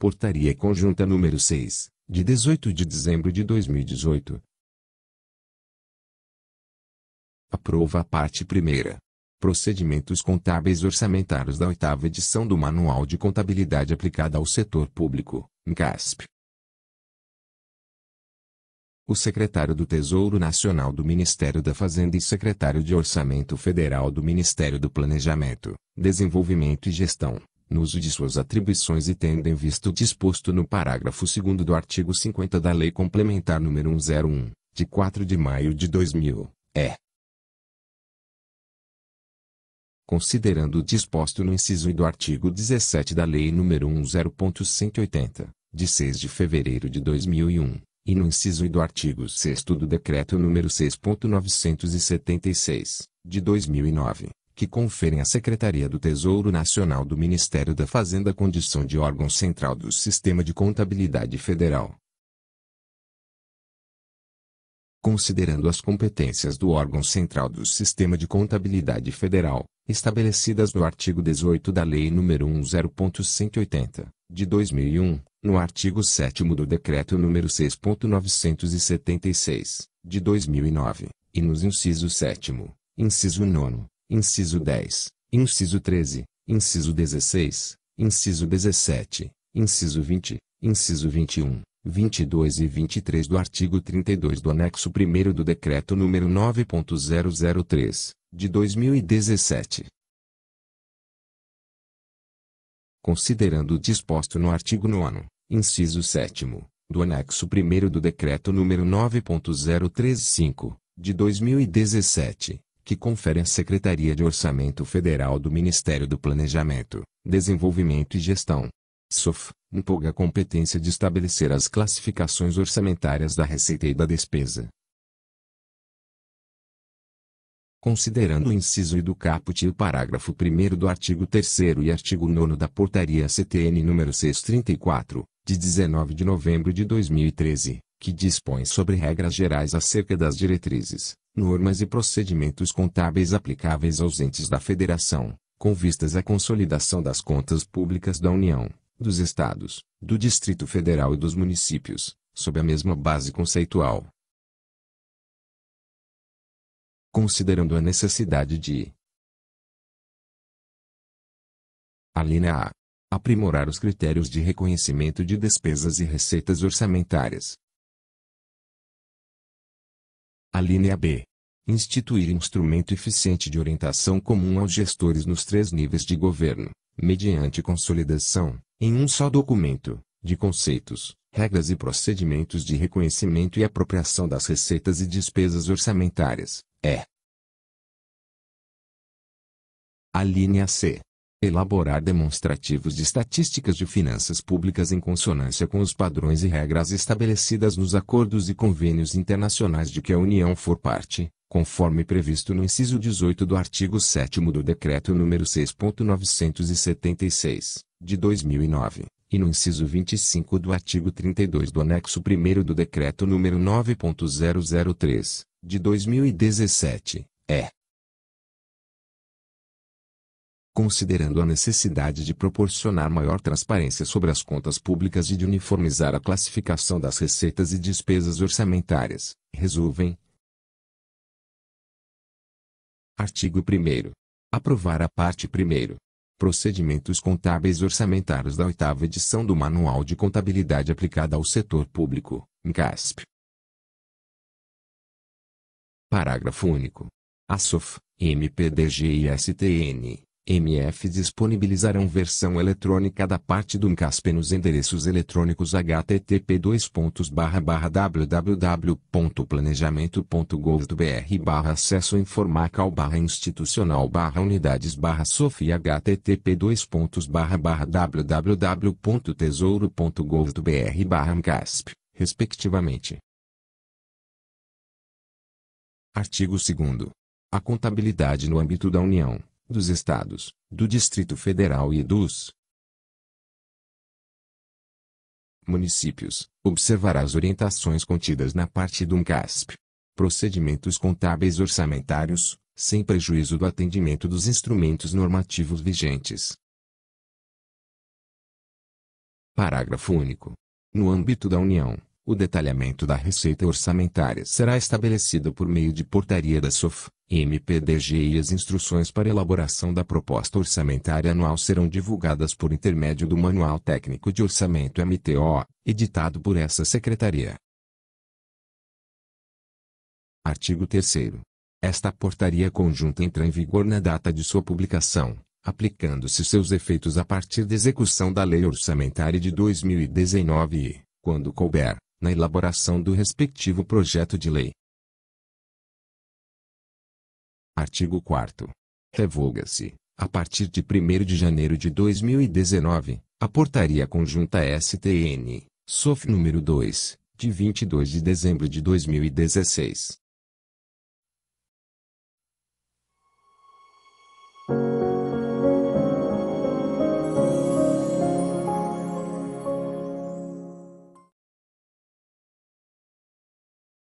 Portaria Conjunta número 6, de 18 de dezembro de 2018. Aprova a parte primeira. Procedimentos contábeis orçamentários da oitava edição do Manual de Contabilidade aplicada ao setor público, (MCASP). O secretário do Tesouro Nacional do Ministério da Fazenda e secretário de Orçamento Federal do Ministério do Planejamento, Desenvolvimento e Gestão no uso de suas atribuições e tendo em vista o disposto no parágrafo 2 do artigo 50 da Lei Complementar nº 101, de 4 de maio de 2000, é. Considerando o disposto no inciso e do artigo 17 da Lei nº 10.180, de 6 de fevereiro de 2001, e no inciso e do artigo 6 do Decreto nº 6.976, de 2009 que conferem à Secretaria do Tesouro Nacional do Ministério da Fazenda condição de órgão central do Sistema de Contabilidade Federal. Considerando as competências do órgão central do Sistema de Contabilidade Federal, estabelecidas no artigo 18 da Lei nº 10.180, de 2001, no artigo 7 do Decreto nº 6.976, de 2009, e nos incisos 7 inciso 9 inciso 10, inciso 13, inciso 16, inciso 17, inciso 20, inciso 21, 22 e 23 do artigo 32 do anexo 1 do decreto número 9.003, de 2017. Considerando o disposto no artigo 9 inciso 7 do anexo 1 do decreto número 9.035, de 2017, que confere à Secretaria de Orçamento Federal do Ministério do Planejamento, Desenvolvimento e Gestão, SOF, empolga a competência de estabelecer as classificações orçamentárias da receita e da despesa. Considerando o inciso I do caput e o parágrafo 1 do artigo 3 e artigo 9 da Portaria CTN nº 634, de 19 de novembro de 2013, que dispõe sobre regras gerais acerca das diretrizes, normas e procedimentos contábeis aplicáveis aos entes da Federação, com vistas à consolidação das contas públicas da União, dos Estados, do Distrito Federal e dos municípios, sob a mesma base conceitual. Considerando a necessidade de a A. Aprimorar os critérios de reconhecimento de despesas e receitas orçamentárias. A B instituir instrumento eficiente de orientação comum aos gestores nos três níveis de governo, mediante consolidação, em um só documento, de conceitos, regras e procedimentos de reconhecimento e apropriação das receitas e despesas orçamentárias, é. A linha C. Elaborar demonstrativos de estatísticas de finanças públicas em consonância com os padrões e regras estabelecidas nos acordos e convênios internacionais de que a União for parte, conforme previsto no inciso 18 do artigo 7 do Decreto nº 6.976, de 2009, e no inciso 25 do artigo 32 do anexo 1 do Decreto nº 9.003, de 2017, é. Considerando a necessidade de proporcionar maior transparência sobre as contas públicas e de uniformizar a classificação das receitas e despesas orçamentárias, resolvem, Artigo 1 Aprovar a parte 1 Procedimentos contábeis orçamentários da oitava edição do Manual de Contabilidade aplicada ao setor público, MCASP. Parágrafo único. ASOF, MPDG e STN MF disponibilizarão versão eletrônica da parte do MCASP nos endereços eletrônicos http www.planejamento.gov.br acesso informacal institucional unidades sofia http www.tesouro.gov.br MCASP, respectivamente. Artigo 2 A contabilidade no âmbito da União dos Estados, do Distrito Federal e dos municípios, observará as orientações contidas na parte do MCASP. Procedimentos contábeis orçamentários, sem prejuízo do atendimento dos instrumentos normativos vigentes. Parágrafo único. No âmbito da União, o detalhamento da receita orçamentária será estabelecido por meio de portaria da SOF, MPDG e as instruções para elaboração da proposta orçamentária anual serão divulgadas por intermédio do Manual Técnico de Orçamento MTO, editado por essa Secretaria. Artigo 3 Esta portaria conjunta entra em vigor na data de sua publicação, aplicando-se seus efeitos a partir da execução da Lei Orçamentária de 2019 e, quando couber, na elaboração do respectivo projeto de lei. Artigo 4 Revoga-se, a partir de 1 de janeiro de 2019, a Portaria Conjunta STN, SOF número 2, de 22 de dezembro de 2016,